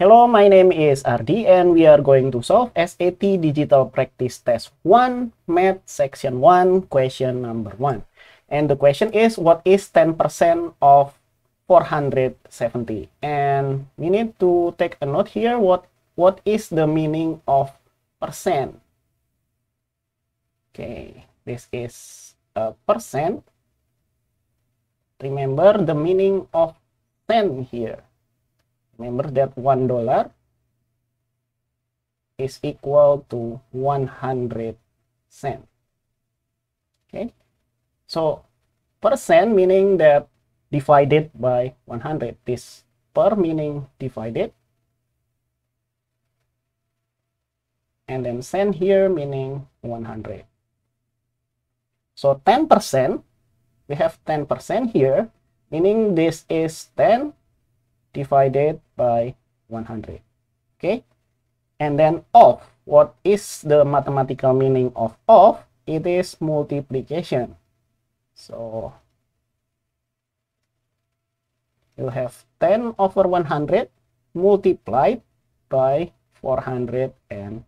Hello, my name is Ardi and we are going to solve SAT Digital Practice Test 1, Math Section 1, question number 1. And the question is, what is 10% of 470? And we need to take a note here, what, what is the meaning of percent? Okay, this is a percent. Remember the meaning of 10 here. Remember that one dollar is equal to 100 cent. Okay, so percent meaning that divided by 100. This per meaning divided. And then cent here meaning 100. So 10%, we have 10% here, meaning this is 10 divided by 100 okay and then of what is the mathematical meaning of of it is multiplication so you have 10 over 100 multiplied by 470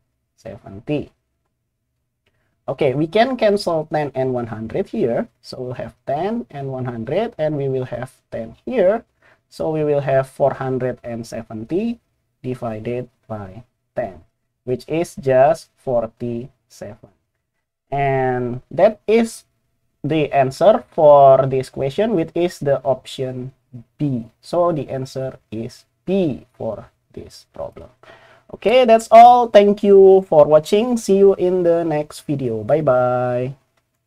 okay we can cancel 10 and 100 here so we'll have 10 and 100 and we will have 10 here so we will have 470 divided by 10, which is just 47. And that is the answer for this question, which is the option B. So the answer is B for this problem. Okay, that's all. Thank you for watching. See you in the next video. Bye-bye.